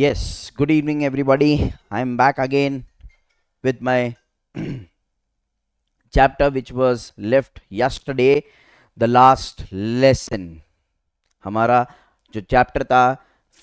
yes good evening everybody i am back again with my chapter which was left yesterday the last lesson hamara jo chapter tha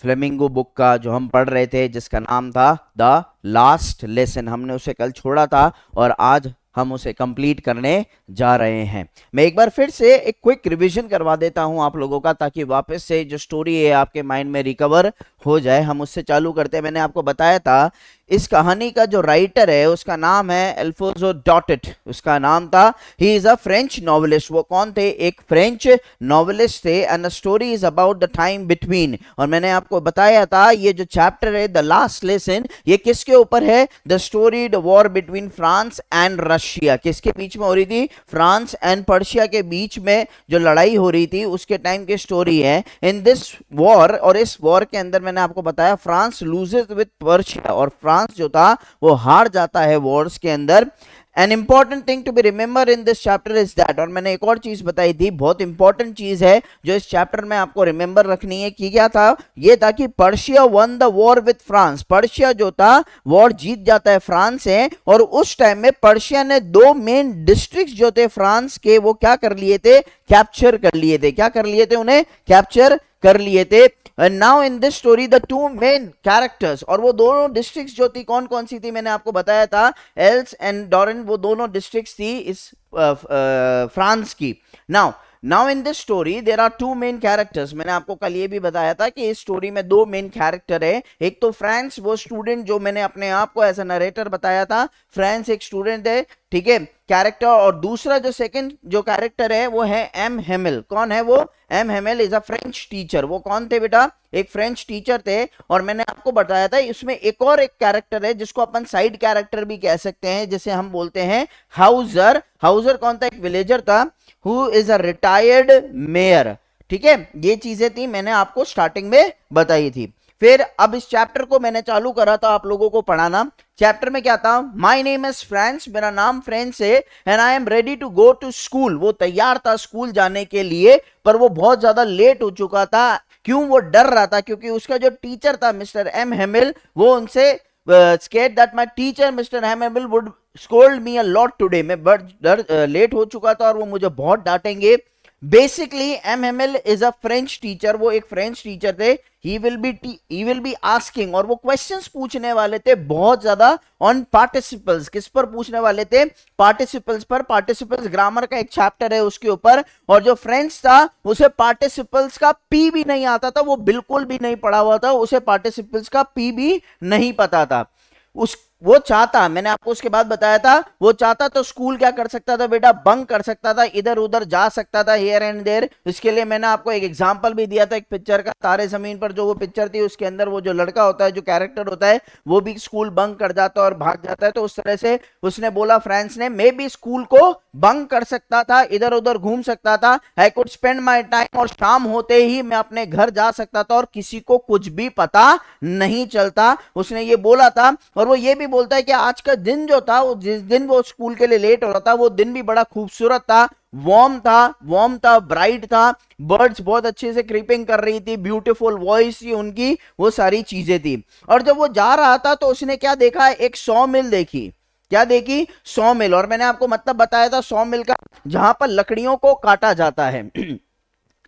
flamingo book ka jo hum पढ़ rahe the jiska naam tha the last lesson humne use kal choda tha aur aaj हम उसे complete करने जा रहे हैं मैं एक बार फिर से एक क्विक रिवीजन करवा देता हूं आप लोगों का ताकि वापस से जो स्टोरी है आपके माइंड में रिकवर हो जाए हम उससे चालू करते हैं मैंने आपको बताया था इस कहानी का जो राइटर है उसका नाम है एल्फोजो डॉटेट उसका नाम था he is a French novelist वो कौन थे एक फ्रेंच नॉवलिस्ट थे and story is about the time between और मैंने आपको बताया था ये जो चैप्टर है द लास्ट लेसन ये किसके ऊपर है the story the war between France and Russia किसके बीच में हो रही थी फ्रांस एंड पर्शिया के बीच में जो लड़ाई हो रही थी उसके टाइम की स्टोरी है इन दिस वॉर और इस वॉर के अंदर मैंने आपको बताया फ्रांस लूजेज विथ पर्शिया और फ्रांस जो था वो हार जाता है वॉर्स के अंदर an important thing to be remember in this chapter is that और मैंने एक और चीज बताई थी बहुत इंपॉर्टेंट चीज है जो इस चैप्टर में आपको रिमेंबर रखनी है कि क्या था ये था कि Persia won the war with France Persia जो था वॉर जीत जाता है फ्रांस है और उस टाइम में पर्शिया ने दो मेन डिस्ट्रिक्ट जो थे फ्रांस के वो क्या कर लिए थे कैप्चर कर लिए थे क्या कर लिए थे उन्हें कैप्चर कर लिए थे now in this story the two main characters और वो दोनों डिस्ट्रिक्ट जो थी कौन कौन सी थी मैंने आपको बताया था एल्स एंड डॉरन वो दोनों डिस्ट्रिक्ट थी इस फ्रांस की now now in this story there are two main characters मैंने आपको कल ये भी बताया था कि इस स्टोरी में दो मेन कैरेक्टर है एक तो फ्रांस वो स्टूडेंट जो मैंने अपने आप को एज ए नरेटर बताया था फ्रांस एक स्टूडेंट है ठीक है कैरेक्टर और दूसरा जो सेकंड जो कैरेक्टर है वो है एम हेमल कौन है वो M Hamel is a French teacher वो कौन थे बेटा एक फ्रेंच टीचर थे और मैंने आपको बताया था इसमें एक और एक कैरेक्टर है जिसको अपन साइड कैरेक्टर भी कह सकते हैं जिसे हम बोलते हैं हाउजर हाउजर कौन था एक विलेजर था who is a retired mayor ठीक है ये चीजें थी मैंने आपको स्टार्टिंग में बताई थी फिर अब इस चैप्टर को मैंने चालू करा था आप लोगों को पढ़ाना चैप्टर में क्या था माई नेम इज फ्रेंड्स मेरा नाम फ्रेंड्स है and I am ready to go to school वो तैयार था स्कूल जाने के लिए पर वो बहुत ज्यादा लेट हो चुका था क्यों वो डर रहा था क्योंकि उसका जो टीचर था मिस्टर एम हेमिल वो उनसे scared that my teacher mister Hamel would scold me a lot today मैं बट डर लेट uh, हो चुका था और वो मुझे बहुत डांटेंगे basically M M L is a French teacher वो एक फ्रेंच टीचर थे he will be he will be asking और वो क्वेश्चंस पूछने वाले थे बहुत ज्यादा ऑन पार्टिसिपल्स किस पर पूछने वाले थे पार्टिसिपल्स पर पार्टिसिपल्स ग्रामर का एक चैप्टर है उसके ऊपर और जो फ्रेंच था उसे पार्टिसिपल्स का पी भी नहीं आता था वो बिल्कुल भी नहीं पढ़ा हुआ था उसे पार्टिसिपल्स का पी भी नहीं पता था उस वो चाहता मैंने आपको उसके बाद बताया था वो चाहता तो स्कूल क्या कर सकता था बेटा बंक कर सकता था इधर उधर जा सकता था हेयर एंड देर इसके लिए मैंने आपको एक एग्जाम्पल भी दिया था एक पिक्चर का तारे जमीन पर जो वो पिक्चर थी उसके अंदर वो जो लड़का होता है जो कैरेक्टर होता है वो भी स्कूल बंक कर जाता है और भाग जाता है तो उस तरह से उसने बोला फ्रेंड्स ने मे भी स्कूल को बंक कर सकता था इधर उधर घूम सकता था I could spend my time और शाम होते ही मैं अपने घर जा सकता था और किसी को कुछ भी पता नहीं चलता उसने ये बोला था और वो ये भी भी बोलता है कि आज का दिन जो था वो जिस दिन वो स्कूल के लिए लेट हो रहा था वो दिन भी बड़ा खूबसूरत था वार्म था वार्म था ब्राइट था बर्ड्स बहुत अच्छे से क्रीपिंग कर रही थी ब्यूटीफुल वॉइस थी उनकी वो सारी चीजें थी और जब वो जा रहा था तो उसने क्या देखा एक सौ मिल देखी क्या देखी सौ मिल और मैंने आपको मतलब बताया था सौ मिल का जहां पर लकड़ियों को काटा जाता है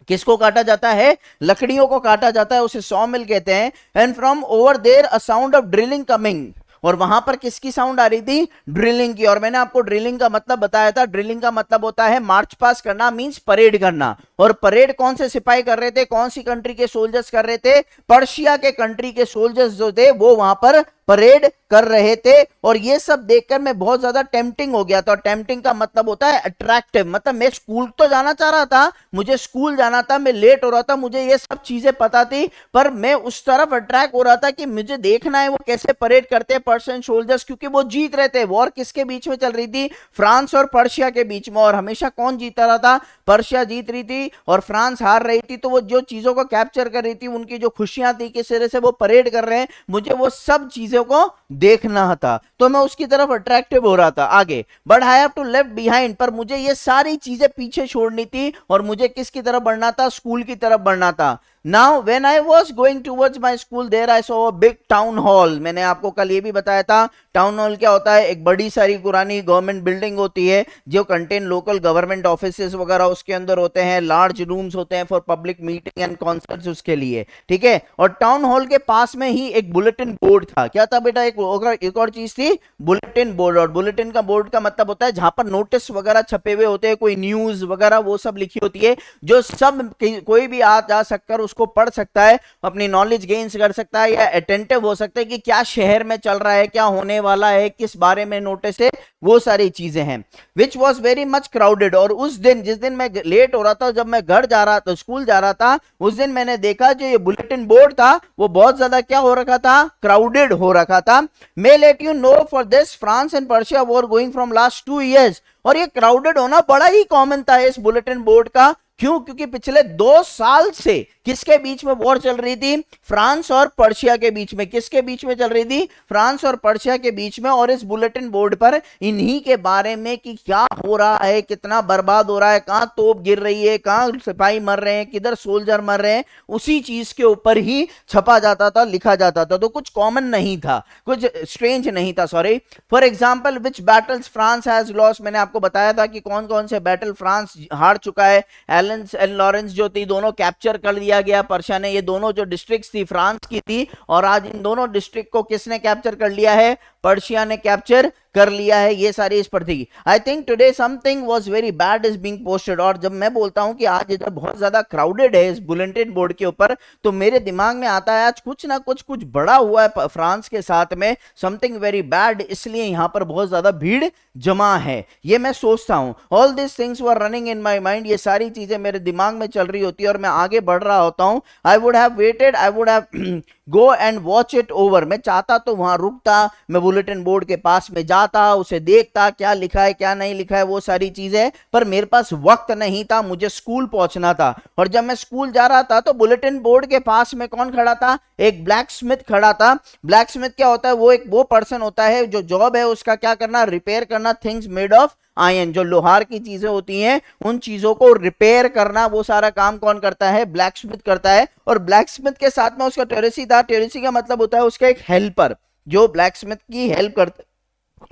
किसको काटा जाता है लकड़ियों को काटा जाता है उसे सौ मिल कहते हैं and from over there a sound of drilling coming और वहां पर किसकी साउंड आ रही थी ड्रिलिंग की और मैंने आपको ड्रिलिंग का मतलब बताया था ड्रिलिंग का मतलब होता है मार्च पास करना मीन्स परेड करना और परेड कौन से सिपाही कर रहे थे कौन सी कंट्री के सोल्जर्स कर रहे थे पर्शिया के कंट्री के सोल्जर्स जो थे वो वहां पर परेड कर रहे थे और ये सब देखकर मैं बहुत ज्यादा टेम्पटिंग हो गया था और टेम्पटिंग का मतलब होता है अट्रैक्टिव मतलब मैं स्कूल तो जाना चाह रहा था मुझे स्कूल जाना था मैं लेट हो रहा था मुझे ये सब चीजें पता थी पर मैं उस तरफ अट्रैक्ट हो रहा था कि मुझे देखना है वो कैसे परेड करते हैं पर्सन शोल्जर्स क्योंकि वो जीत रहे थे वॉर किसके बीच में चल रही थी फ्रांस और पर्शिया के बीच में और हमेशा कौन जीता रहा था पर्शिया जीत रही थी और फ्रांस हार रही थी तो वो जो चीजों को कैप्चर कर रही थी उनकी जो खुशियां थी किस तरह से वो परेड कर रहे हैं मुझे वो सब चीजें चीजों को देखना था तो मैं उसकी तरफ अट्रैक्टिव हो रहा था आगे but I have to left behind पर मुझे ये सारी चीजें पीछे छोड़नी थी और मुझे किसकी तरफ बढ़ना था स्कूल की तरफ बढ़ना था now when I was going towards my school there I saw big town hall मैंने आपको कल ये भी बताया था टाउन हॉल क्या होता है एक बड़ी सारी पुरानी गवर्नमेंट बिल्डिंग होती है जो कंटेन लोकल गवर्नमेंट ऑफिस वगैरह उसके अंदर होते हैं लार्ज रूम्स होते हैं for public meeting and concert उसके लिए ठीक है और टाउन हॉल के पास में ही एक बुलेटिन बोर्ड था क्या था बेटा एक और, एक और चीज थी बुलेटिन बोर्ड और बुलेटिन का बोर्ड का मतलब होता है जहां पर नोटिस वगैरह छपे हुए होते हैं कोई न्यूज वगैरह वो सब लिखी होती है जो सब कोई भी आ जा सकता उसको पढ़ सकता है अपनी नॉलेज गेन्स कर सकता है या अटेंटिव हो सकता है कि क्या शहर में चल रहा है क्या होने वाला है किस बारे में नोटिस है वो सारी चीजें हैं which was very much crowded और उस दिन जिस दिन मैं लेट हो रहा था जब मैं घर जा रहा था स्कूल जा रहा था उस दिन मैंने देखा जो ये बुलेटिन बोर्ड था वो बहुत ज्यादा क्या हो रखा था क्राउडेड हो रखा था may let you know for this France and Persia war going from last two years और ये क्राउडेड होना बड़ा ही कॉमन था इस बुलेटिन बोर्ड का क्यों क्योंकि पिछले दो साल से किसके बीच में वॉर चल रही थी फ्रांस और पर्शिया के बीच में किसके बीच में चल रही थी फ्रांस और पर्शिया के बीच में और इस बुलेटिन बोर्ड पर इन्हीं के बारे में कि क्या हो रहा है कितना बर्बाद हो रहा है कहां तोप गिर रही है कहां सिपाही मर रहे हैं किधर सोल्जर मर रहे हैं उसी चीज के ऊपर ही छपा जाता था लिखा जाता था तो कुछ कॉमन नहीं था कुछ स्ट्रेंज नहीं था sorry for example which battles France has loss मैंने आपको बताया था कि कौन कौन से बैटल फ्रांस हार चुका है एल एलेंस एंड लॉरेंस जो थी दोनों कैप्चर कर लिया गया पर्शा ने ये दोनों जो डिस्ट्रिक्ट थी फ्रांस की थी और आज इन दोनों डिस्ट्रिक्ट को किसने कैप्चर कर लिया है पर्शिया ने कैप्चर कर लिया है ये सारी इस प्रति की I think today something was very bad is being posted और जब मैं बोलता हूँ कि आज इधर बहुत ज्यादा क्राउडेड है इस बुलेटेड बोर्ड के ऊपर तो मेरे दिमाग में आता है आज कुछ ना कुछ कुछ बड़ा हुआ है फ्रांस के साथ में समथिंग वेरी बैड इसलिए यहाँ पर बहुत ज्यादा भीड़ जमा है ये मैं सोचता हूँ all this things were running in my mind ये सारी चीजें मेरे दिमाग में चल रही होती है और मैं आगे बढ़ रहा होता हूँ I would have waited I would have go and watch it over मैं चाहता तो वहां रुकता मैं बुलेटिन बोर्ड के पास में जाता उसे देखता क्या लिखा है क्या नहीं लिखा है वो सारी चीजें पर मेरे पास वक्त नहीं था मुझे स्कूल पहुंचना था और जब मैं स्कूल जा रहा था तो बुलेटिन बोर्ड के पास में कौन खड़ा था एक ब्लैक स्मिथ खड़ा था ब्लैक स्मिथ क्या होता है वो एक वो पर्सन होता है जो जॉब है उसका क्या करना रिपेयर करना थिंग्स मेड ऑफ आयन जो लोहार की चीजें होती हैं उन चीजों को रिपेयर करना वो सारा काम कौन करता है ब्लैक स्मिथ करता है और ब्लैक स्मिथ के साथ में उसका टेरेसी था टेरेसी का मतलब होता है उसका एक हेल्पर जो ब्लैक स्मिथ की हेल्प कर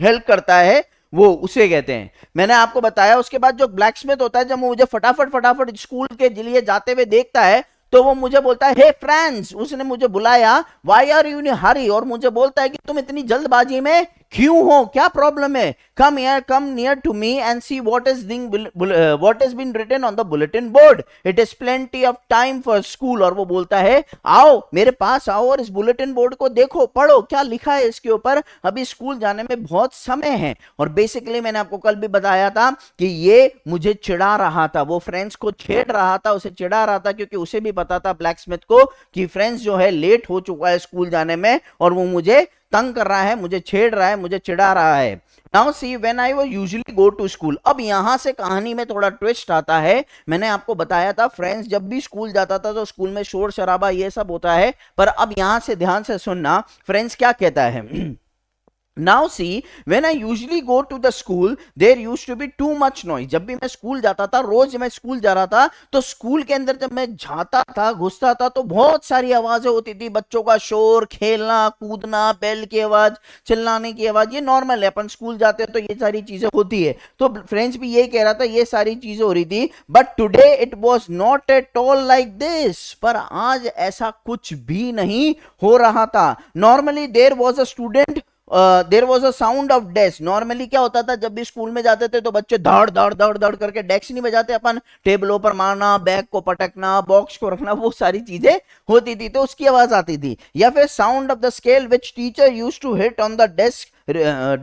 हेल्प करता है वो उसे कहते हैं मैंने आपको बताया उसके बाद जो ब्लैक स्मिथ होता है जब वो मुझे फटाफट फटाफट स्कूल के लिए जाते हुए देखता है तो वो मुझे बोलता है हे hey, फ्रेंड्स उसने मुझे बुलाया वाई आर यू हरी और मुझे बोलता है कि तुम इतनी जल्दबाजी में क्यों हो क्या प्रॉब्लम है come here come near to me and see what is being what is been written on the bulletin board it is plenty of time for school और वो बोलता है आओ मेरे पास आओ और इस बुलेटिन बोर्ड को देखो पढ़ो क्या लिखा है इसके ऊपर अभी स्कूल जाने में बहुत समय है और बेसिकली मैंने आपको कल भी बताया था कि ये मुझे चिड़ा रहा था वो फ्रेंड्स को छेड़ रहा था उसे चिड़ा रहा था क्योंकि उसे भी पता था ब्लैक स्मिथ को कि फ्रेंड्स जो है लेट हो चुका है स्कूल जाने में और वो मुझे तंग कर रहा है मुझे छेड़ रहा है मुझे चिड़ा रहा है नाउ सी वेन आई वो यूजली गो टू स्कूल अब यहाँ से कहानी में थोड़ा ट्विस्ट आता है मैंने आपको बताया था फ्रेंड्स जब भी स्कूल जाता था तो स्कूल में शोर शराबा ये सब होता है पर अब यहाँ से ध्यान से सुनना फ्रेंड्स क्या कहता है now see when I usually go to the school there use to be too much noise जब भी मैं स्कूल जाता था रोज मैं स्कूल जा रहा था तो स्कूल के अंदर जब मैं जाता था घुसता था तो बहुत सारी आवाजें होती थी बच्चों का शोर खेलना कूदना बेल की आवाज चिल्लाने की आवाज ये नॉर्मल है अपन स्कूल जाते हैं तो ये सारी चीजें होती है तो फ्रेंड्स भी ये कह रहा था ये सारी चीजें हो रही थी but today it was not at all like this पर आज ऐसा कुछ भी नहीं हो रहा था normally there was a student there was a sound of desk normally क्या होता था जब भी स्कूल में जाते थे तो बच्चे धड़ धड़ धड़ धड़ करके डेस्क नहीं बजाते अपन टेबलों पर मारना बैग को पटकना बॉक्स को रखना वो सारी चीजें होती थी तो उसकी आवाज आती थी या फिर sound of the scale which teacher use to hit on the desk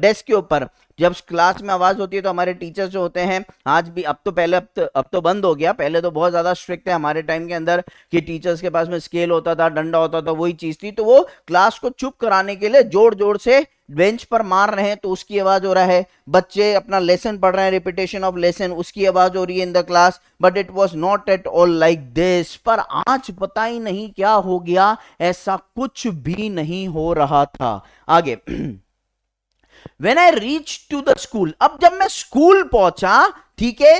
desk के ऊपर जब क्लास में आवाज होती है तो हमारे टीचर्स जो होते हैं आज भी अब तो पहले अब तो अब तो बंद हो गया पहले तो बहुत ज्यादा स्ट्रिक्ट है हमारे टाइम के अंदर कि टीचर्स के पास में स्केल होता था डंडा होता था वही चीज थी तो वो क्लास को चुप कराने के लिए जोर जोर से बेंच पर मार रहे हैं तो उसकी आवाज हो रहा है बच्चे अपना लेसन पढ़ रहे हैं रिपीटेशन ऑफ लेसन उसकी आवाज हो रही है in the class but it was not at all like this पर आज पता ही नहीं क्या हो गया ऐसा कुछ भी नहीं हो रहा था आगे when I reach to the school अब जब मैं स्कूल पहुंचा ठीक है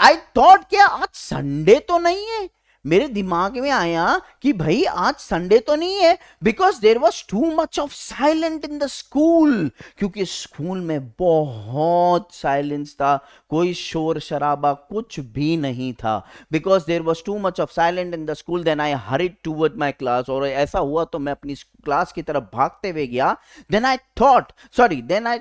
आई थॉट क्या आज संडे तो नहीं है मेरे दिमाग में आया कि भाई आज संडे तो नहीं है because there was too much of silent in the school क्योंकि स्कूल में बहुत साइलेंस था कोई शोर शराबा कुछ भी नहीं था because there was too much of silent in the school then I hurried toward my class और ऐसा हुआ तो मैं अपनी क्लास की तरफ भागते हुए गया then I thought sorry then I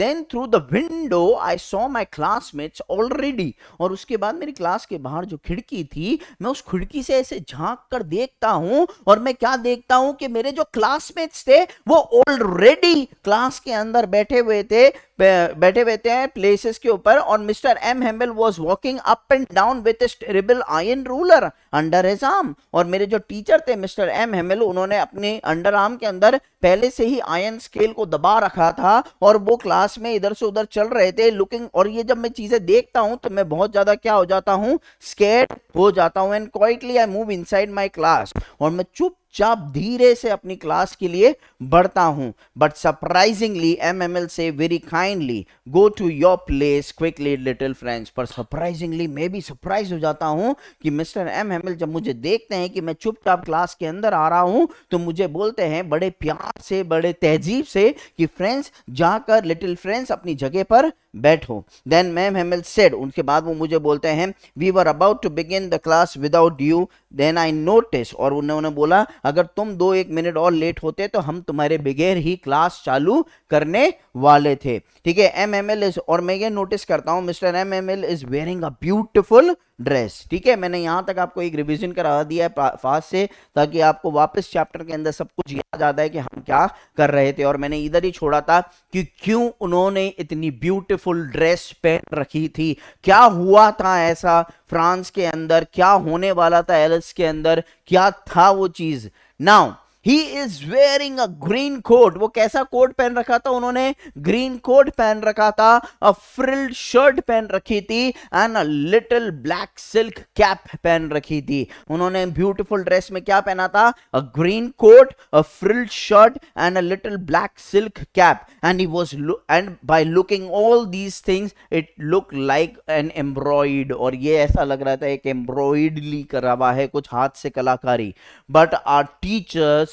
then through the window I saw my classmates already और उसके बाद मेरी क्लास के बाहर जो खिड़की थी मैं उस खिड़की खिड़की से ऐसे झांक कर देखता हूं और मैं क्या देखता हूं कि मेरे जो क्लासमेट्स थे वो ऑलरेडी क्लास के अंदर बैठे हुए थे बैठे बैठे हैं प्लेसेस के ऊपर और mister M Hamel was walking up and down with terrible iron ruler under his arm और मेरे जो टीचर थे मिस्टर एम हेम्बल उन्होंने अपने अंडर आर्म के अंदर पहले से ही आयन स्केल को दबा रखा था और वो क्लास में इधर से उधर चल रहे थे लुकिंग और ये जब मैं चीजें देखता हूँ तो मैं बहुत ज्यादा क्या हो जाता हूँ स्केट हो जाता हूँ and quietly I move in my class और मैं चुप चुपचाप धीरे से अपनी क्लास के लिए बढ़ता हूं but surprisingly M M L said very kindly go to your place quickly little friends पर सरप्राइजिंगली मैं भी सरप्राइज हो जाता हूं कि मिस्टर एम एम एल जब मुझे देखते हैं कि मैं चुपचाप क्लास के अंदर आ रहा हूं तो मुझे बोलते हैं बड़े प्यार से बड़े तहजीब से कि फ्रेंड्स जाकर लिटिल फ्रेंड्स अपनी जगह पर बैठो देन मैम हेमल सेड उनके बाद वो मुझे बोलते हैं we were about to begin the class without you then I notice और उन्होंने बोला अगर तुम दो एक मिनट और लेट होते तो हम तुम्हारे बगैर ही क्लास चालू करने वाले थे ठीक है एम एम एल इज और मैं ये नोटिस करता हूँ mister M M L is wearing a beautiful dress ठीक है मैंने यहाँ तक आपको एक रिविजन करा दिया है फास्ट से ताकि आपको वापस चैप्टर के अंदर सब कुछ याद आता है कि हम क्या कर रहे थे और मैंने इधर ही छोड़ा था कि क्यों उन्होंने इतनी ब्यूटीफुल ड्रेस पहन रखी थी क्या हुआ था ऐसा फ्रांस के अंदर क्या होने वाला था एलिस के अंदर क्या था वो चीज़ now he is wearing a green coat वो कैसा कोट पहन रखा था उन्होंने ग्रीन कोट पहन रखा था अ फ्रिल्ड शर्ट पहन रखी थी and a little black silk cap पहन रखी थी उन्होंने ब्यूटीफुल ड्रेस में क्या पहना था a green coat a frilled shirt and a little black silk cap and he was and by looking all these things it look like an embroidery और ये ऐसा लग रहा था एक एम्ब्रॉइडली करा हुआ है कुछ हाथ से कलाकारी but our teachers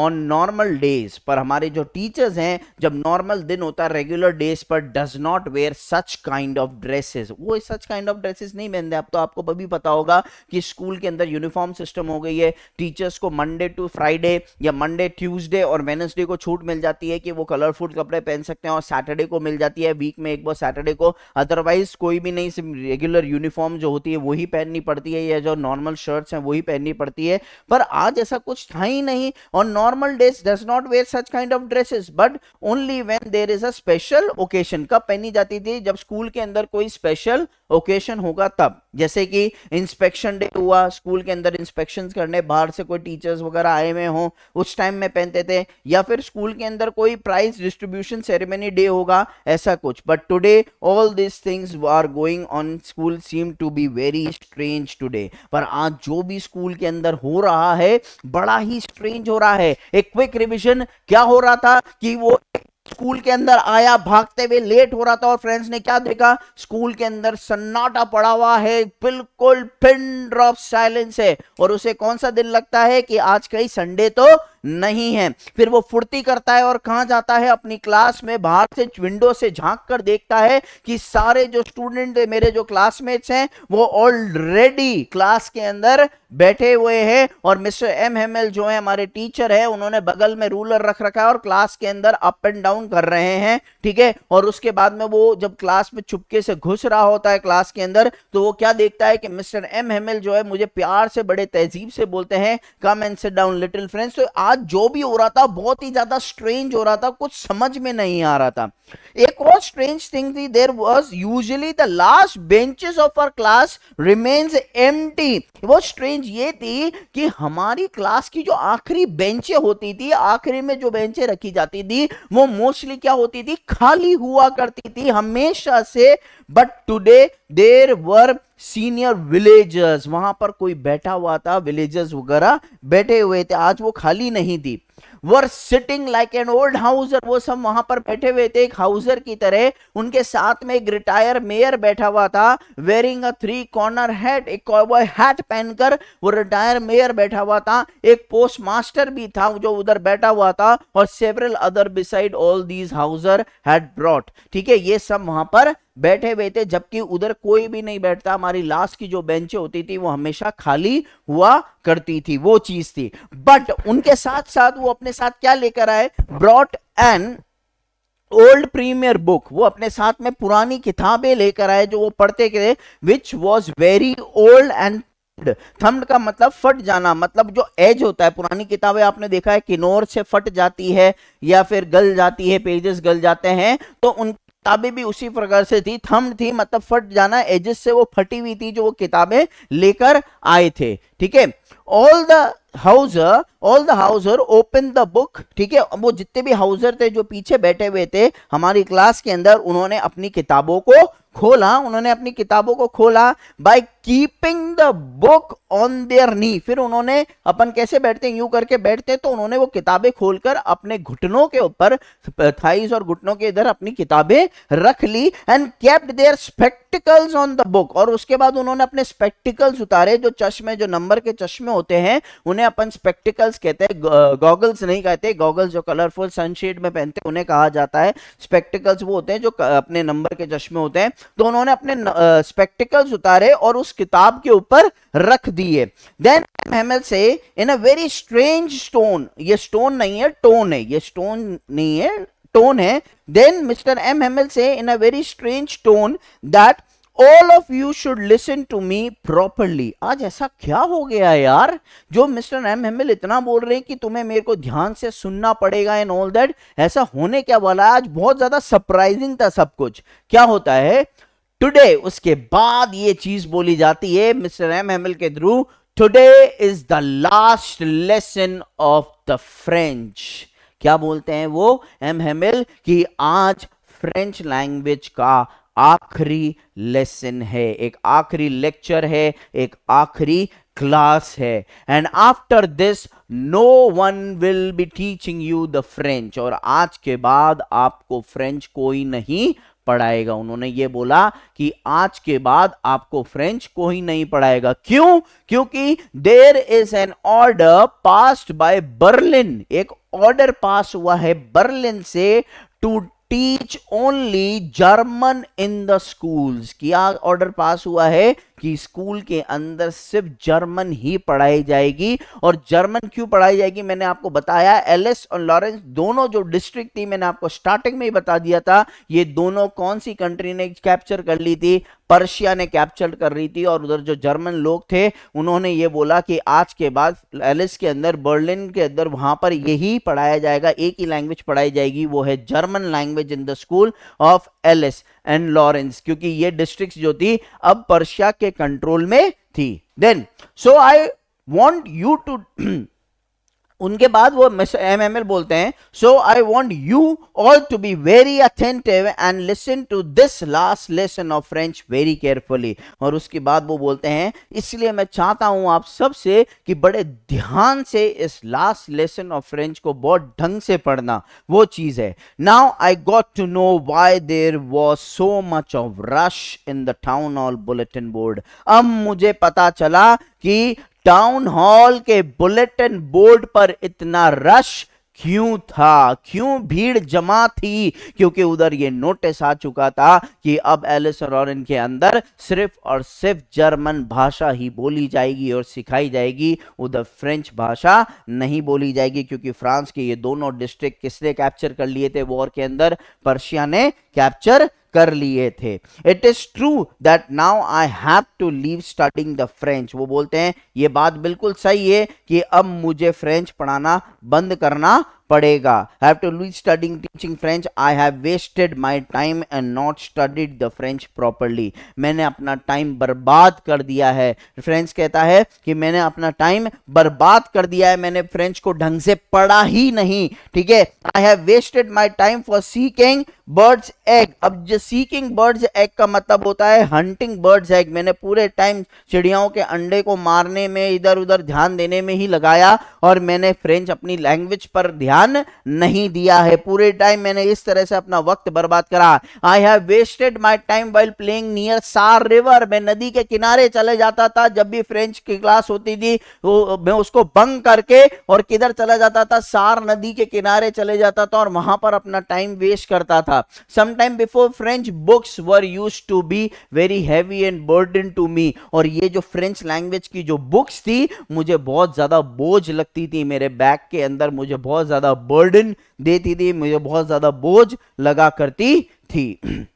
on normal days पर हमारे जो टीचर्स हैं जब नॉर्मल दिन होता है रेगुलर डेज पर does not wear such kind of dresses वो सच काइंड ऑफ ड्रेसेस नहीं पहनते अब तो आपको भी पता होगा कि स्कूल के अंदर यूनिफॉर्म सिस्टम हो गई है टीचर्स को मंडे टू फ्राइडे या मंडे ट्यूजडे और वेनसडे को छूट मिल जाती है कि वो कलरफुल कपड़े पहन सकते हैं और सैटरडे को मिल जाती है वीक में एक बार सैटरडे को अदरवाइज कोई भी नहीं रेगुलर यूनिफॉर्म जो होती है वही पहननी पड़ती है या जो नॉर्मल शर्ट्स हैं वही पहननी पड़ती है पर आज ऐसा कुछ था ही नहीं और normal days does not wear such kind of dresses but only when there is a special occasion कब पहनी जाती थी जब स्कूल के अंदर कोई स्पेशल ओकेशन होगा तब जैसे कि इंस्पेक्शन डे हुआ स्कूल के अंदर इंस्पेक्शन करने बाहर से कोई टीचर्स वगैरह आए हुए हों उस टाइम में पहनते थे या फिर स्कूल के अंदर कोई प्राइज डिस्ट्रीब्यूशन सेरेमनी डे होगा ऐसा कुछ but today all this things are going on school seem to be very strange today पर आज जो भी स्कूल के अंदर हो रहा है बड़ा ही स्ट्रेंज हो रहा है एक क्विक रिविजन क्या हो रहा था कि वो स्कूल के अंदर आया भागते हुए लेट हो रहा था और फ्रेंड्स ने क्या देखा स्कूल के अंदर सन्नाटा पड़ा हुआ है बिल्कुल पिन ड्रॉप साइलेंस है और उसे कौन सा दिन लगता है कि आज कहीं संडे तो नहीं है फिर वो फुर्ती करता है और कहाँ जाता है अपनी क्लास में बाहर से विंडो से झांक कर देखता है कि सारे जो स्टूडेंट मेरे जो क्लासमेट्स हैं वो ऑलरेडी क्लास के अंदर बैठे हुए हैं और मिस्टर एम एम एल जो है हमारे टीचर है उन्होंने बगल में रूलर रख रखा है और क्लास के अंदर अप एंड डाउन कर रहे हैं ठीक है और उसके बाद में वो जब क्लास में छुपके से घुस रहा होता है क्लास के अंदर तो वो क्या देखता है कि मिस्टर एम एम एल जो है मुझे प्यार से बड़े तहजीब से बोलते हैं come and sit down little friends तो आज बाद जो भी हो रहा था बहुत ही ज्यादा स्ट्रेंज हो रहा था कुछ समझ में नहीं आ रहा था एक और स्ट्रेंज थिंग थी there was usually the last benches of our class remains एम वो स्ट्रेंज ये थी कि हमारी क्लास की जो आखिरी बेंचे होती थी आखिरी में जो बेंचे रखी जाती थी वो मोस्टली क्या होती थी खाली हुआ करती थी हमेशा से but today there were senior villagers वहां पर कोई बैठा हुआ था विलेजर्स वगैरह बैठे हुए थे आज वो खाली नहीं थी were sitting like an old Hauser वो सब वहां पर बैठे हुए थे एक हाउसर की तरह उनके साथ में एक रिटायर मेयर बैठा हुआ था wearing a three corner hat एक हैट पहनकर वो रिटायर मेयर बैठा हुआ था एक पोस्ट मास्टर भी था जो उधर बैठा हुआ था और several other beside all these Hauser had brought ठीक है ये सब वहां पर बैठे हुए थे जबकि उधर कोई भी नहीं बैठता हमारी लास्ट की जो बेंचें होती थी वो हमेशा खाली हुआ करती थी वो चीज थी बट उनके साथ साथ वो अपने साथ क्या लेकर आए brought an old primer book वो अपने साथ में पुरानी किताबें लेकर आए जो वो पढ़ते थे which was very old and thumbed का मतलब फट जाना मतलब जो एज होता है पुरानी किताबें आपने देखा है किनोर से फट जाती है या फिर गल जाती है पेजेस गल जाते हैं तो उन किताबें भी उसी प्रकार से थी थम थी मतलब फट जाना एजेस से वो फटी हुई थी जो वो किताबें लेकर आए थे ठीक है all the Hauser all the Hauser open the book ठीक है वो जितने भी हाउजर थे जो पीछे बैठे हुए थे हमारी क्लास के अंदर उन्होंने अपनी किताबों को खोला उन्होंने अपनी किताबों को खोला by keeping the book on their knee फिर उन्होंने अपन कैसे बैठते हैं यू करके बैठते हैं तो उन्होंने वो किताबें खोलकर अपने घुटनों के ऊपर थाइस और घुटनों के इधर अपनी किताबें रख ली and kept their specs spectacles on the book और उसके बाद उन्होंने अपने स्पेक्टिकल्स उतारे जो चश्मे जो नंबर के चश्मे होते हैं उन्हें अपन स्पेक्टिकल्स कहते हैं गॉगल्स नहीं कहते गॉगल्स जो कलरफुल सनशेड में पहनते हैं उन्हें कहा जाता है स्पेक्टिकल्स वो होते हैं जो अपने नंबर के चश्मे होते हैं तो उन्होंने अपने स्पेक्टिकल्स उतारे और उस किताब के ऊपर रख दिए then Hamel said in a very strange stone ये स्टोन नहीं है टोन है ये स्टोन नहीं है टोन है then mister M M L said in a very strange tone that all of you should listen to me properly आज ऐसा क्या हो गया यार जो मिस्टर एम हेमिल इतना बोल रहे हैं कि तुम्हें मेरे को ध्यान से सुनना पड़ेगा एंड ऑल दैट ऐसा होने क्या वाला है आज बहुत ज्यादा सरप्राइजिंग था सब कुछ क्या होता है टुडे उसके बाद ये चीज बोली जाती है मिस्टर एम हेमिल के through today is the last lesson of the French क्या बोलते हैं वो एम हेमिल कि आज फ्रेंच लैंग्वेज का आखिरी लेसन है एक आखिरी लेक्चर है एक आखिरी क्लास है and after this no one will be teaching you the French और आज के बाद आपको फ्रेंच कोई नहीं पढ़ाएगा उन्होंने ये बोला कि आज के बाद आपको फ्रेंच कोई नहीं पढ़ाएगा क्यों क्योंकि there is an order passed by Berlin एक ऑर्डर पास हुआ है बर्लिन से to teach only German in the schools क्या ऑर्डर पास हुआ है कि स्कूल के अंदर सिर्फ जर्मन ही पढ़ाई जाएगी और जर्मन क्यों पढ़ाई जाएगी मैंने आपको बताया एलिस और लॉरेंस दोनों जो डिस्ट्रिक्ट थी मैंने आपको स्टार्टिंग में ही बता दिया था ये दोनों कौन सी कंट्री ने कैप्चर कर ली थी पर्शिया ने कैप्चर कर रही थी और उधर जो जर्मन लोग थे उन्होंने ये बोला कि आज के बाद एलिस के अंदर बर्लिन के अंदर वहां पर यही पढ़ाया जाएगा एक ही लैंग्वेज पढ़ाई जाएगी वो है German language in the school of Alsace and Lorraine क्योंकि ये डिस्ट्रिक्ट जो थी अब पर्शिया के कंट्रोल में थी then so I want you to उनके बाद वो एम एम एल बोलते हैं so I want you all to be very attentive and listen to this last lesson of French very carefully और उसके बाद वो बोलते हैं इसलिए मैं चाहता हूं आप सबसे कि बड़े ध्यान से इस लास्ट लेसन ऑफ फ्रेंच को बहुत ढंग से पढ़ना वो चीज है now I got to know why there was so much of rush in the town all bulletin board अब मुझे पता चला कि टाउन हॉल के बुलेटिन बोर्ड पर इतना रश क्यों था क्यों भीड़ जमा थी क्योंकि उधर ये नोटिस आ चुका था कि अब एलिस और के अंदर सिर्फ और सिर्फ जर्मन भाषा ही बोली जाएगी और सिखाई जाएगी उधर फ्रेंच भाषा नहीं बोली जाएगी क्योंकि फ्रांस के ये दोनों डिस्ट्रिक्ट किसने कैप्चर कर लिए थे वॉर के अंदर पर्शिया ने कैप्चर कर लिए थे it is true that now I have to leave starting the French वो बोलते हैं ये बात बिल्कुल सही है कि अब मुझे फ्रेंच पढ़ाना बंद करना पड़ेगा have to lose studying teaching French I have wasted my time and not studied the French properly मैंने अपना टाइम बर्बाद कर दिया है फ्रेंच कहता है कि मैंने अपना टाइम बर्बाद कर दिया है मैंने फ्रेंच को ढंग से पढ़ा ही नहीं ठीक है I have wasted my time for seeking birds egg अब जो सीकिंग बर्ड्स एग का मतलब होता है हंटिंग बर्ड्स एग मैंने पूरे टाइम चिड़ियाओं के अंडे को मारने में इधर उधर ध्यान देने में ही लगाया और मैंने फ्रेंच अपनी लैंग्वेज पर ध्यान ध्यान नहीं दिया है पूरे टाइम मैंने इस तरह से अपना वक्त बर्बाद करा I have wasted my time while playing near Saar river मैं नदी के किनारे चले जाता था जब भी फ्रेंच की क्लास होती थी तो मैं उसको बंग करके और किधर चला जाता था सार नदी के किनारे चले जाता था और वहां पर अपना टाइम वेस्ट करता था sometime before French books were use to be very heavy and burden to me और ये जो फ्रेंच लैंग्वेज की जो बुक्स थी मुझे बहुत ज्यादा बोझ लगती थी मेरे बैग के अंदर मुझे बहुत ज्यादा ज़्यादा बर्डन देती थी मुझे बहुत ज़्यादा बोझ लगा करती थी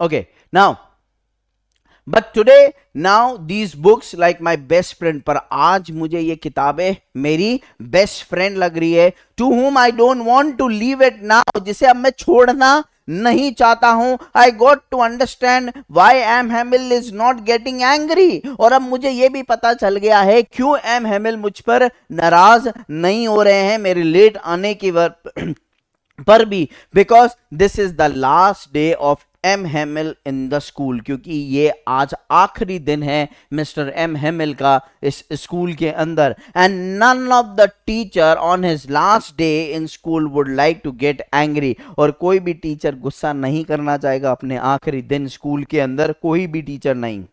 Okay, now, but today, now these books like my best friend, पर आज मुझे ये किताबें मेरी best friend लग रही है to whom I don't want to leave it now, जिसे अब मैं छोड़ना नहीं चाहता हूं I got to understand why M Hamel is not getting angry और अब मुझे यह भी पता चल गया है क्यों एम हेमिल मुझ पर नाराज नहीं हो रहे हैं मेरे लेट आने की वर... पर भी because this is the last day of M Hamel in the school क्योंकि ये आज आखिरी दिन है मिस्टर एम हेमिल का इस स्कूल के अंदर and none of the teacher on his last day in school would like to get angry और कोई भी टीचर गुस्सा नहीं करना चाहेगा अपने आखिरी दिन स्कूल के अंदर कोई भी टीचर नहीं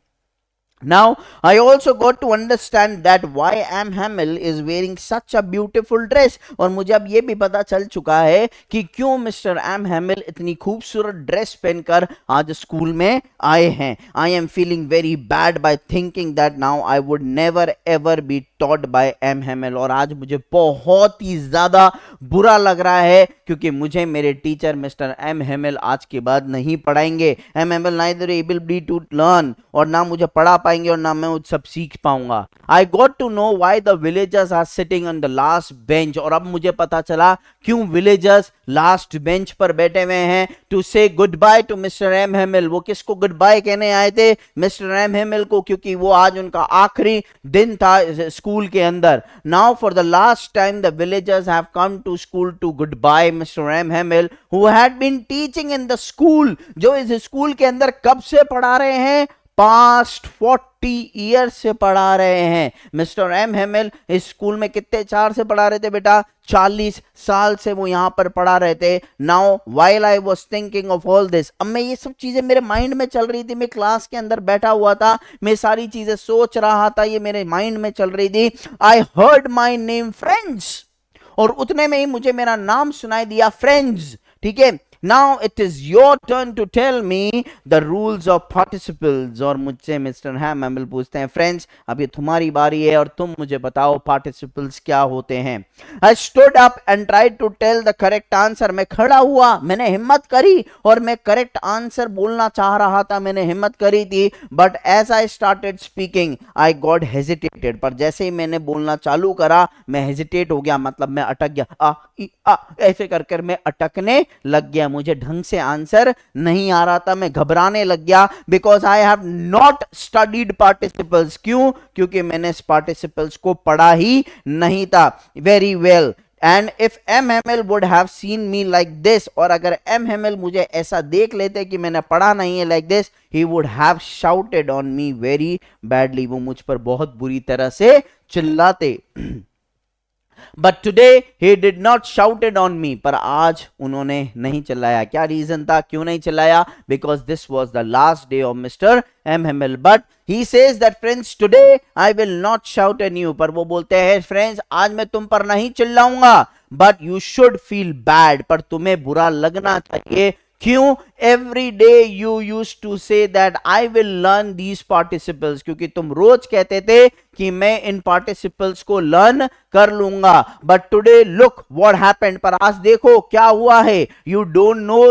Now, I also got to understand that why M Hamel is wearing such a beautiful dress और मुझे अब ये भी पता चल चुका है कि क्यों मिस्टर एम हैमिल इतनी खूबसूरत ड्रेस पहनकर आज स्कूल में आए हैं I am feeling very bad by thinking that now I would never ever be taught by M Hamel और आज मुझे बहुत ही ज़्यादा बुरा लग रहा है क्योंकि मुझे मेरे टीचर मिस्टर एम हैमिल आज के बाद नहीं पढ़ाएंगे M Hamel neither able be to learn और ना मुझे पढ़ा पाए पाएंगे और ना मैं वो सब सीख पाऊंगा I got to know why the villagers are sitting on the last bench और अब मुझे पता चला क्यों विलेजर्स लास्ट बेंच पर बैठे हुए हैं to say goodbye to mister M Hamel वो किसको गुड बाय कहने आए थे मिस्टर एम हेमिल को क्योंकि वो आज उनका आखिरी दिन था स्कूल के अंदर now for the last time the villagers have come to school to goodbye mister M Hamel who had been teaching in the school जो इस स्कूल के अंदर कब से पढ़ा रहे हैं पास्ट फोर्टी ईयर से पढ़ा रहे हैं मिस्टर एम हेमल स्कूल में कितने चार से पढ़ा रहे थे बेटा चालीस साल से वो यहां पर पढ़ा रहे थे now while I was thinking of all this अब मैं ये सब चीज़ें मेरे माइंड में चल रही थी मैं क्लास के अंदर बैठा हुआ था मैं सारी चीज़ें सोच रहा था ये मेरे माइंड में चल रही थी I heard my name friends और उतने में ही मुझे मेरा नाम सुनाई दिया फ्रेंड्स ठीक है now it is your turn to tell me the rules of participles और मुझसे मिस्टर हैम एमल पूछते हैं फ्रेंड्स अब ये तुम्हारी बारी है और तुम मुझे बताओ participles क्या होते हैं I stood up and tried to tell the correct answer मैं खड़ा हुआ मैंने हिम्मत करी और मैं correct answer बोलना चाह रहा था मैंने हिम्मत करी थी but as I started speaking I got hesitated पर जैसे ही मैंने बोलना चालू करा मैं हेजिटेट हो गया मतलब मैं अटक गया आ, आ, ऐसे कर कर मैं अटकने लग गया मुझे ढंग से आंसर नहीं आ रहा था मैं घबराने लग गया because I have not studied participles क्यों क्योंकि मैंने इस पार्टिसिपल्स को पढ़ा ही नहीं था very well well. And if M M Hamel would have seen me like this और अगर एम एम एल मुझे ऐसा देख लेते कि मैंने पढ़ा नहीं है like this, he would have shouted on me very badly. वो मुझ पर बहुत बुरी तरह से चिल्लाते but today he did not shouted on me पर आज उन्होंने नहीं चिल्लाया क्या रीजन था क्यों नहीं चिल्लाया because this was the last day of mister M M Hamel but he says that friends today I will not shout on you पर वो बोलते हैं फ्रेंड्स आज मैं तुम पर नहीं चिल्लाऊंगा but you should feel bad पर तुम्हें बुरा लगना चाहिए क्यों every day you use to say that I will learn these participles क्योंकि तुम रोज कहते थे कि मैं इन पार्टिसिपल्स को लर्न कर लूंगा but today look what happened पर आज देखो क्या हुआ है you don't know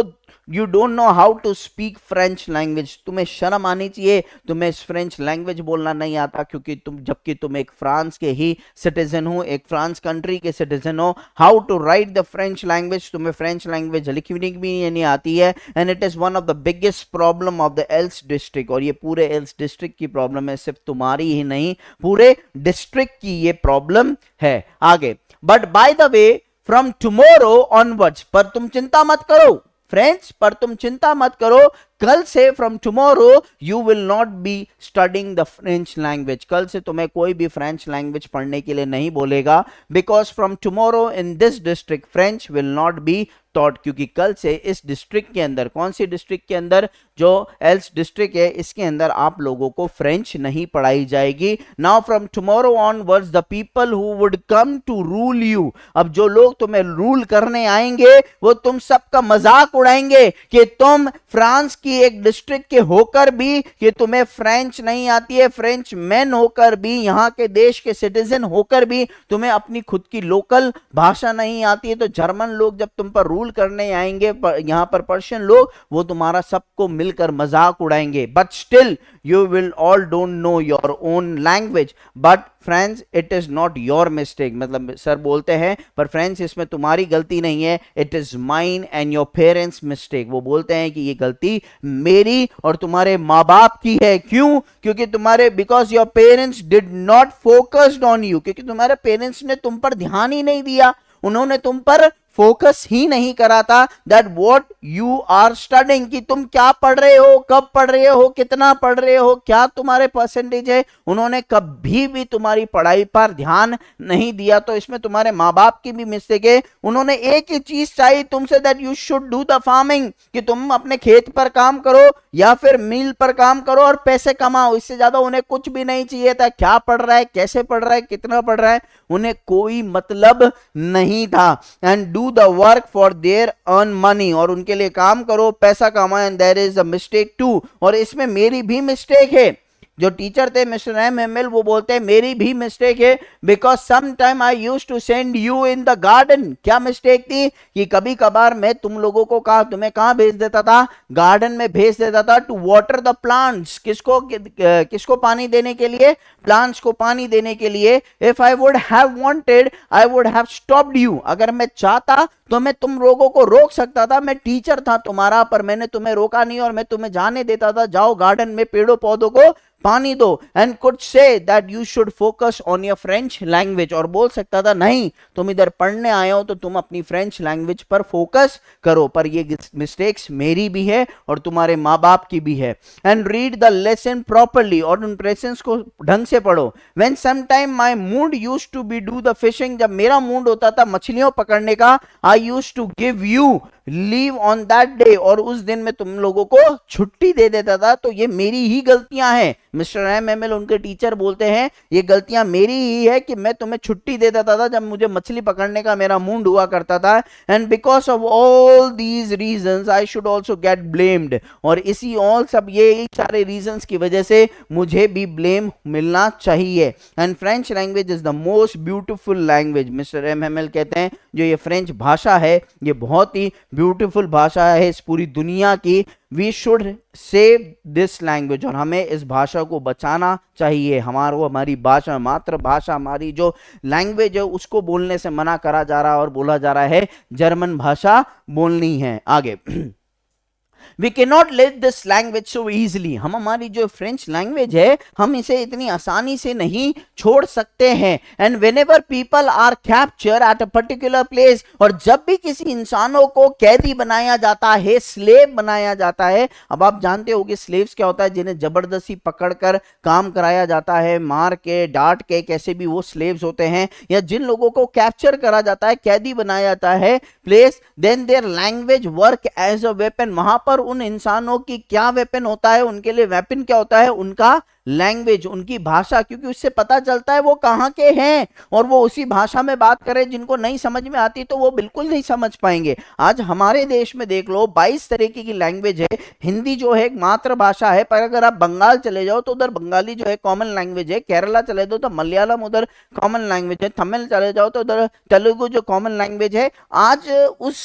you don't know how to speak French language तुम्हें शर्म आनी चाहिए तुम्हें फ्रेंच लैंग्वेज बोलना नहीं आता क्योंकि तुम जबकि तुम एक फ्रांस के ही सिटीजन हो एक फ्रांस कंट्री के सिटीजन हो how to write the French language तुम्हें फ्रेंच लैंग्वेज लिखी भी नहीं आती है and it is one of the biggest problem of the Alsace district और ये पूरे एल्स डिस्ट्रिक्ट की प्रॉब्लम है सिर्फ तुम्हारी ही नहीं पूरे डिस्ट्रिक्ट की ये प्रॉब्लम है आगे but by the way from tomorrow onwards पर तुम चिंता मत करो फ्रेंड्स पर तुम चिंता मत करो कल से from tomorrow you will not be studying the French language कल से तुम्हें कोई भी फ्रेंच लैंग्वेज पढ़ने के लिए नहीं बोलेगा because from tomorrow in this district French will not be taught क्योंकि कल से इस डिस्ट्रिक्ट के अंदर कौन सी डिस्ट्रिक्ट के अंदर जो एल्स डिस्ट्रिक्ट है इसके अंदर आप लोगों को फ्रेंच नहीं पढ़ाई जाएगी now from tomorrow worse the people who would come to rule you अब जो लोग तुम्हें रूल करने आएंगे वो तुम सबका मजाक उड़ाएंगे कि तुम फ्रांस की की एक डिस्ट्रिक्ट के होकर भी कि तुम्हें फ्रेंच नहीं आती है फ्रेंच मैन होकर भी यहाँ के देश के सिटीजन होकर भी तुम्हें अपनी खुद की लोकल भाषा नहीं आती है तो जर्मन लोग जब तुम पर रूल करने आएंगे पर, यहाँ पर पर्शियन लोग वो तुम्हारा सबको मिलकर मजाक उड़ाएंगे but still you will all don't know your own language but friends it is not your mistake मतलब सर बोलते हैं पर फ्रेंड्स इसमें तुम्हारी गलती नहीं है it is mine and your parents mistake वो बोलते हैं कि ये गलती मेरी और तुम्हारे माँ बाप की है क्यों क्योंकि तुम्हारे because your parents did not focused on you क्योंकि तुम्हारे पेरेंट्स ने तुम पर ध्यान ही नहीं दिया उन्होंने तुम पर फोकस ही नहीं करा था that what you are studying कि तुम क्या पढ़ रहे हो कब पढ़ रहे हो कितना पढ़ रहे हो क्या तुम्हारे परसेंटेज है उन्होंने कभी भी तुम्हारी पढ़ाई पर ध्यान नहीं दिया तो इसमें तुम्हारे माँ बाप की भी मिस्टेक है उन्होंने एक ही चीज चाहिए तुमसे that you should do the farming कि तुम अपने खेत पर काम करो या फिर मिल पर काम करो और पैसे कमाओ इससे ज्यादा उन्हें कुछ भी नहीं चाहिए था क्या पढ़ रहा है कैसे पढ़ रहा है कितना पढ़ रहा है उन्हें कोई मतलब नहीं था and do the work for their earn money और उनके लिए काम करो पैसा कमाए and there is a mistake too और इसमें मेरी भी मिस्टेक है जो टीचर थे मिस्टर एम एम एल वो बोलते हैं मेरी भी मिस्टेक है because some time I use to send you in the garden क्या मिस्टेक थी कि कभी कभार मैं तुम लोगों को कहा तुम्हें कहाँ भेज देता था गार्डन में भेज देता था टू वाटर द प्लांट्स किसको किसको पानी देने के लिए प्लांट्स को पानी देने के लिए if I would have wanted I would have stopped you अगर मैं चाहता तो मैं तुम लोगों को रोक सकता था मैं टीचर था तुम्हारा पर मैंने तुम्हें रोका नहीं और मैं तुम्हें जाने देता था जाओ गार्डन में पेड़ों पौधों को पानी दो and could say that you should focus on your French language और बोल सकता था नहीं तुम इधर पढ़ने आए हो तो तुम अपनी फ्रेंच लैंग्वेज पर फोकस करो पर ये मिस्टेक्स मेरी भी है और तुम्हारे माँ बाप की भी है and read the lesson properly और उन लेसन को ढंग से पढ़ो when sometime my mood use to be do the fishing जब मेरा मूड होता था मछलियों पकड़ने का I use to give you leave on that day और उस दिन में तुम लोगों को छुट्टी दे देता था तो ये मेरी ही गलतियां हैं मिस्टर एम एम एल उनके टीचर बोलते हैं ये गलतियां मेरी ही है कि मैं तुम्हें छुट्टी दे देता था जब मुझे मछली पकड़ने का मेरा मूड हुआ करता था and because of all these reason I should also get blamed और इसी ऑल सब ये सारे रीजन की वजह से मुझे भी ब्लेम मिलना चाहिए and French language is the most beautiful language mister M M Hamel कहते हैं जो ये फ्रेंच भाषा है ये बहुत ही ब्यूटीफुल भाषा है इस पूरी दुनिया की we should save this language और हमें इस भाषा को बचाना चाहिए हमारा हमारी भाषा मातृभाषा हमारी जो लैंग्वेज है उसको बोलने से मना करा जा रहा है और बोला जा रहा है जर्मन भाषा बोलनी है आगे we can not let this language so easily हम हमारी जो फ्रेंच लैंग्वेज है हम इसे इतनी आसानी से नहीं छोड़ सकते हैं and whenever people are capture at a particular place और जब भी किसी इंसानों को कैदी बनाया जाता है स्लेब बनाया जाता है अब आप जानते हो कि स्लेब्स क्या होता है जिन्हें जबरदस्ती पकड़कर काम कराया जाता है मार के डांट के कैसे भी वो स्लेब्स होते हैं या जिन लोगों को कैप्चर करा जाता है कैदी बनाया जाता है place then their language work as a weapon वहां पर उन इंसानों की क्या वेपन होता है उनके लिए वेपन क्या होता है उनका लैंग्वेज उनकी भाषा क्योंकि उससे पता चलता है वो कहाँ के हैं और वो उसी भाषा में बात करें जिनको नहीं समझ में आती तो वो बिल्कुल नहीं समझ पाएंगे आज हमारे देश में देख लो 22 तरीके की लैंग्वेज है हिंदी जो है एक मातृभाषा है पर अगर आप बंगाल चले जाओ तो उधर बंगाली जो है कॉमन लैंग्वेज है केरला चले जाओ तो मलयालम उधर कॉमन लैंग्वेज है तमिल चले जाओ तो उधर तेलुगु जो कॉमन लैंग्वेज है आज उस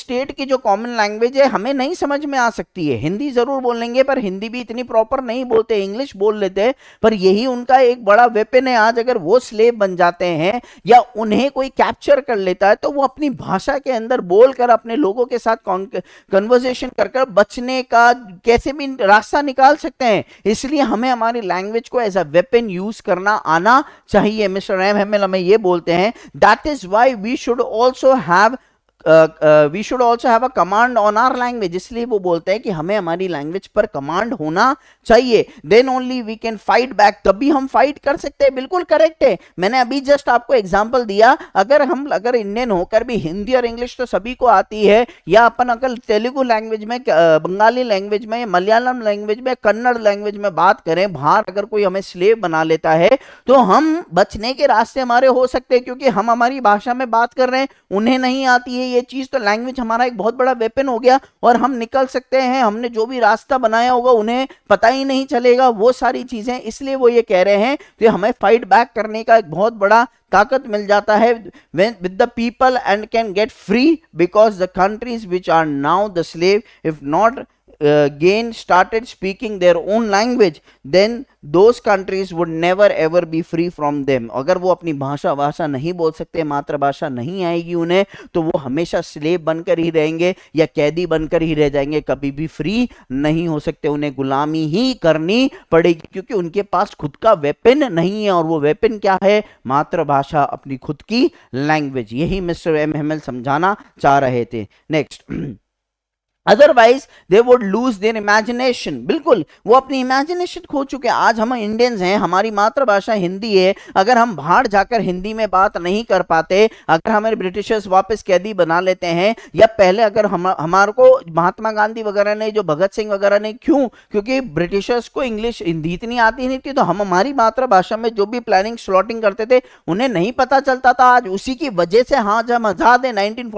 स्टेट की जो कॉमन लैंग्वेज है हमें नहीं समझ में आ सकती है हिंदी जरूर बोलेंगे पर हिंदी भी इतनी प्रॉपर नहीं बोलते इंग्लिश बोल लेते हैं पर यही उनका एक बड़ा वेपन है आज अगर वो स्लेब बन जाते हैं या उन्हें कोई कैप्चर कर लेता है तो वो अपनी भाषा के अंदर बोलकर अपने लोगों के साथ कन्वर्जेशन कर कर बचने का कैसे भी रास्ता निकाल सकते हैं इसलिए हमें हमारी लैंग्वेज को एज अ वेपन यूज करना आना चाहिए मिस्टर एम एल हमें ये बोलते हैं that is why we should also have we should also have a command on our language इसलिए वो बोलते हैं कि हमें हमारी लैंग्वेज पर कमांड होना चाहिए then only we can fight back तभी हम फाइट कर सकते हैं बिल्कुल करेक्ट है मैंने अभी जस्ट आपको एग्जाम्पल दिया अगर हम अगर इंडियन होकर भी हिंदी और इंग्लिश तो सभी को आती है या अपन अगर तेलुगु लैंग्वेज में बंगाली लैंग्वेज में मलयालम लैंग्वेज में कन्नड़ लैंग्वेज में बात करें बाहर अगर कोई हमें स्लेव बना लेता है तो हम बचने के रास्ते हमारे हो सकते हैं क्योंकि हम हमारी भाषा में बात कर रहे हैं उन्हें नहीं आती है ये ये चीज तो लैंग्वेज हमारा एक बहुत बड़ा वेपन हो गया और हम निकल सकते हैं हमने जो भी रास्ता बनाया होगा उन्हें पता ही नहीं चलेगा वो सारी चीजें इसलिए वो ये कह रहे हैं कि तो हमें फाइट बैक करने का एक बहुत बड़ा ताकत मिल जाता है with the people and can get free because the countries which are now the slave if not gain started speaking their own language then those countries would never ever be free from them अगर वो अपनी भाषा भाषा नहीं बोल सकते मातृभाषा नहीं आएगी उन्हें तो वो हमेशा स्लेब बनकर ही रहेंगे या कैदी बनकर ही रह जाएंगे कभी भी फ्री नहीं हो सकते उन्हें गुलामी ही करनी पड़ेगी क्योंकि उनके पास खुद का वेपन नहीं है और वो वेपन क्या है मातृभाषा अपनी खुद की लैंग्वेज यही मिस्टर एम हेमल समझाना चाह रहे थे next otherwise they would lose their imagination बिल्कुल वो अपनी इमेजिनेशन खो चुके आज हम इंडियंस हैं हमारी मातृभाषा हिंदी है अगर हम बाहर जाकर हिंदी में बात नहीं कर पाते अगर हमारे ब्रिटिशर्स वापस कैदी बना लेते हैं या पहले अगर हम हमारे को महात्मा गांधी वगैरह ने जो भगत सिंह वगैरह ने क्यों क्योंकि ब्रिटिशर्स को इंग्लिश हिंदी इतनी आती नहीं थी तो हम हमारी मातृभाषा में जो भी प्लानिंग स्लॉटिंग करते थे उन्हें नहीं पता चलता था आज उसी की वजह से हाँ जब हम आज़ाद है नाइनटीन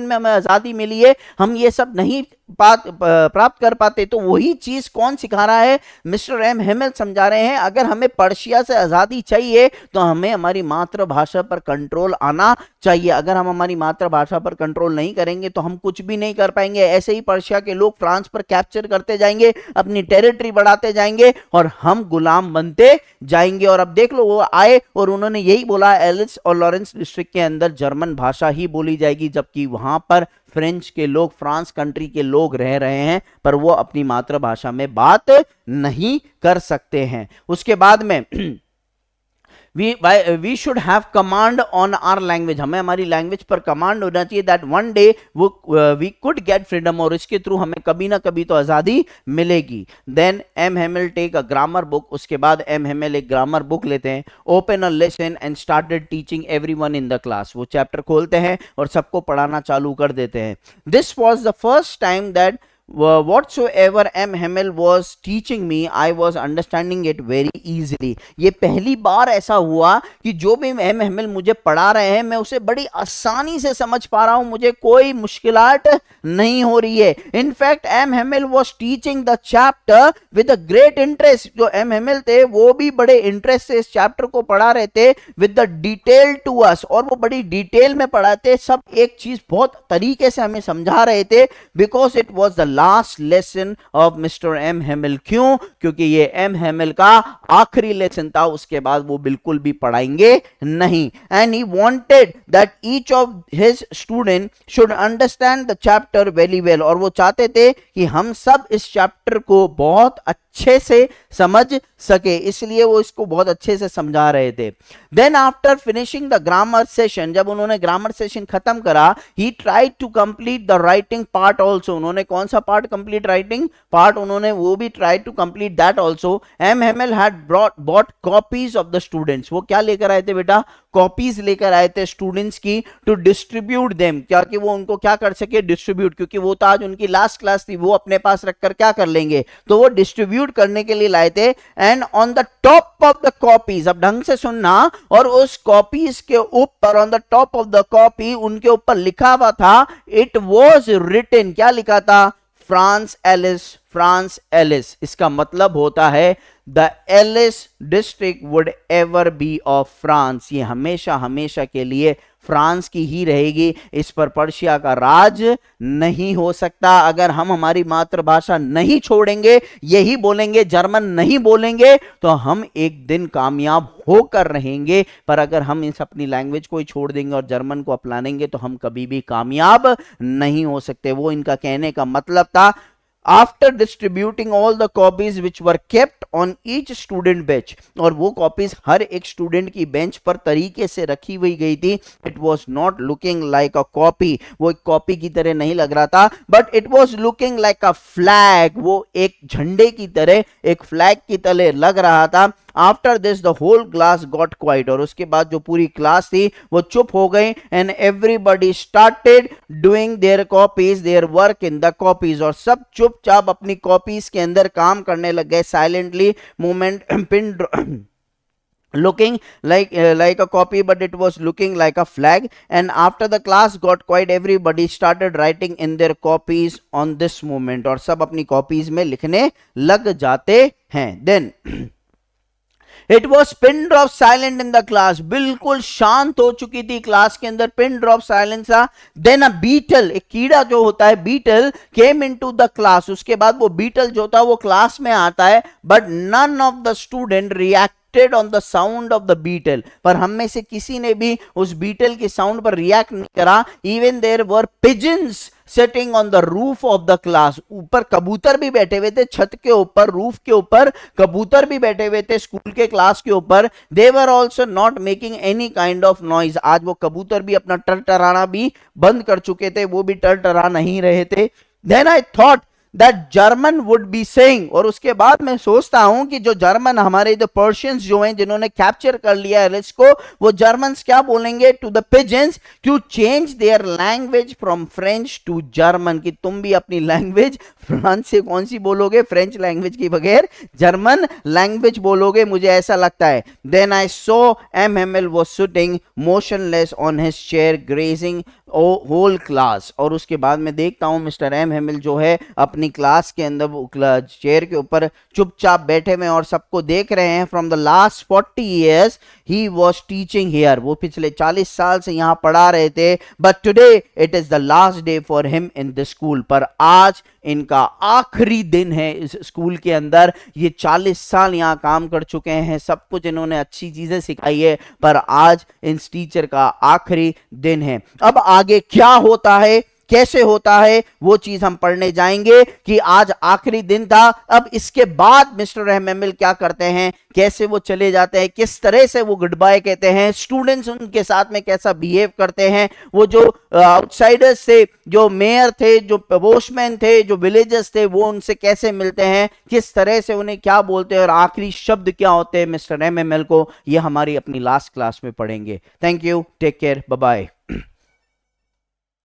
में हमें आज़ादी मिली है हम ये सब नहीं बात प्राप्त कर पाते तो वही चीज कौन सिखा रहा है मिस्टर एम हेमल समझा रहे हैं अगर हमें पर्शिया से आज़ादी चाहिए तो हमें हमारी मातृभाषा पर कंट्रोल आना चाहिए अगर हम हमारी मातृभाषा पर कंट्रोल नहीं करेंगे तो हम कुछ भी नहीं कर पाएंगे ऐसे ही पर्शिया के लोग फ्रांस पर कैप्चर करते जाएंगे अपनी टेरिटरी बढ़ाते जाएंगे और हम गुलाम बनते जाएंगे और अब देख लो वो आए और उन्होंने यही बोला एलिस और लॉरेंस डिस्ट्रिक्ट के अंदर जर्मन भाषा ही बोली जाएगी जबकि वहां पर फ्रेंच के लोग फ्रांस कंट्री के लोग रह रहे हैं पर वो अपनी मातृभाषा में बात नहीं कर सकते हैं उसके बाद में we we should have command on our language हमें हमारी लैंग्वेज पर कमांड होना चाहिए दैट वन डे वो वी कुड गेट फ्रीडम और इसके थ्रू हमें कभी ना कभी तो आज़ादी मिलेगी then M Hamel take a grammar book उसके बाद एम हेमल एक ग्रामर बुक लेते हैं open a lesson and started teaching every one in the class वो चैप्टर खोलते हैं और सबको पढ़ाना चालू कर देते हैं this was the first time that M Hamel was teaching me I was understanding it very easily. ये पहली बार ऐसा हुआ कि जो भी एम एम एल मुझे पढ़ा रहे हैं मैं उसे बड़ी आसानी से समझ पा रहा हूँ मुझे कोई मुश्किल नहीं हो रही है in fact M L was teaching the chapter with a great interest जो एम एल थे वो भी बड़े इंटरेस्ट से इस चैप्टर को पढ़ा रहे थे with the detail to us और वो बड़ी डिटेल में पढ़ाते सब एक चीज बहुत तरीके से हमें समझा रहे थे because it was the last lesson of mister M Hamel क्यों क्योंकि ये एम हेमिल का आखिरी लेसन था उसके बाद वो बिल्कुल भी पढ़ाएंगे नहीं and he wanted that each of his student should understand the chapter very well और वो चाहते थे कि हम सब इस चैप्टर को बहुत अच्छे से समझ सके इसलिए वो इसको बहुत अच्छे से समझा रहे थे then after finishing the grammar session जब उन्होंने ग्रामर सेशन खत्म करा ही try to complete the writing part also उन्होंने कौन सा पार्ट कंप्लीट राइटिंग पार्ट उन्होंने वो भी try to complete that also M M L had bought copies of the students वो क्या लेकर आए थे बेटा कॉपीज लेकर आए थे स्टूडेंट्स की टू डिस्ट्रीब्यूट देम क्या कि वो उनको क्या कर सके डिस्ट्रीब्यूट क्योंकि वो तो आज उनकी लास्ट क्लास थी वो अपने पास रखकर क्या कर लेंगे तो वो डिस्ट्रीब्यूट करने के लिए लाए थे and on the top of the copies अब ढंग से सुनना और उस कॉपीज के ऊपर on the top of the copy उनके ऊपर लिखा हुआ था इट वॉज रिटेन क्या लिखा था फ्रांस एलिस फ्रांस एलिस इसका मतलब होता है the Alsace district would ever be of France ये हमेशा हमेशा के लिए फ्रांस की ही रहेगी इस पर पर्शिया का राज नहीं हो सकता अगर हम हमारी मातृभाषा नहीं छोड़ेंगे यही बोलेंगे जर्मन नहीं बोलेंगे तो हम एक दिन कामयाब होकर रहेंगे पर अगर हम इस अपनी लैंग्वेज को ही छोड़ देंगे और जर्मन को अपनाएंगे तो हम कभी भी कामयाब नहीं हो सकते वो इनका कहने का मतलब था after distributing all the copies which were kept on each student bench और वो कॉपीज हर एक स्टूडेंट की बेंच पर तरीके से रखी हुई गई थी it was not looking like a copy वो एक कॉपी की तरह नहीं लग रहा था but it was looking like a flag वो एक झंडे की तरह एक फ्लैग की तरह लग रहा था after this the whole class got quiet और उसके बाद जो पूरी क्लास थी वो चुप हो गई and everybody started doing their copies their work in the copies और सब चुपचाप अपनी कॉपीज के अंदर काम करने लग गए silently movement pin looking like uh, like a copy but it was looking like a flag and after the class got quiet everybody started writing in their copies on this moment or sab apni copies mein likhne lag jate hain then it was pin drop silent in the class बिल्कुल शांत हो चुकी थी class के अंदर pin drop silent था then a beetle एक कीड़ा जो होता है beetle came into the class उसके बाद वो बीटल जो था वो क्लास में आता है but none of the student react reacted on the sound of the beetle पर हम में से किसी ने भी उस बीटल के साउंड पर रिएक्ट नहीं करा even there were pigeons sitting on the roof of the class ऊपर कबूतर भी बैठे हुए थे छत के ऊपर रूफ के ऊपर कबूतर भी बैठे हुए थे स्कूल के क्लास के ऊपर they were also not making any kind of noise आज वो कबूतर भी अपना टर टराना भी बंद कर चुके थे वो भी टर टरा नहीं रहे थे then I thought that German would be saying और उसके बाद मैं सोचता हूं कि जो जर्मन हमारे जो पर्शियंस जो हैं जिन्होंने कैप्चर कर लिया है को वो जर्मन क्या बोलेंगे to the pigeons to change their language from French to German कि तुम भी अपनी लैंग्वेज फ्रांस से कौन सी बोलोगे फ्रेंच लैंग्वेज के बगैर जर्मन लैंग्वेज बोलोगे मुझे ऐसा लगता है then I saw M M L was sitting motionless on his chair gazing ओ होल क्लास और उसके बाद मैं देखता हूँ मिस्टर एम हेमिल जो है अपनी क्लास के अंदर चेयर के ऊपर चुपचाप बैठे हुए और सबको देख रहे हैं from the last forty years he was teaching here वो पिछले चालीस साल से यहाँ पढ़ा रहे थे but today it is the last day for him in the school पर आज इनका का आखिरी दिन है इस स्कूल के अंदर ये 40 साल यहाँ काम कर चुके हैं सब कुछ इन्होंने अच्छी चीजें सिखाई है पर आज इस टीचर का आखिरी दिन है अब आगे क्या होता है कैसे होता है वो चीज हम पढ़ने जाएंगे कि आज आखिरी दिन था अब इसके बाद मिस्टर एमएमएल क्या करते हैं कैसे वो चले जाते हैं किस तरह से वो गुड बाय कहते हैं स्टूडेंट्स उनके साथ में कैसा बिहेव करते हैं वो जो आउटसाइडर्स थे जो मेयर थे जो वोशमैन थे जो विलेजर्स थे वो उनसे कैसे मिलते हैं किस तरह से उन्हें क्या बोलते हैं और आखिरी शब्द क्या होते हैं मिस्टर एमएमएल को ये हमारी अपनी लास्ट क्लास में पढ़ेंगे thank you take care bye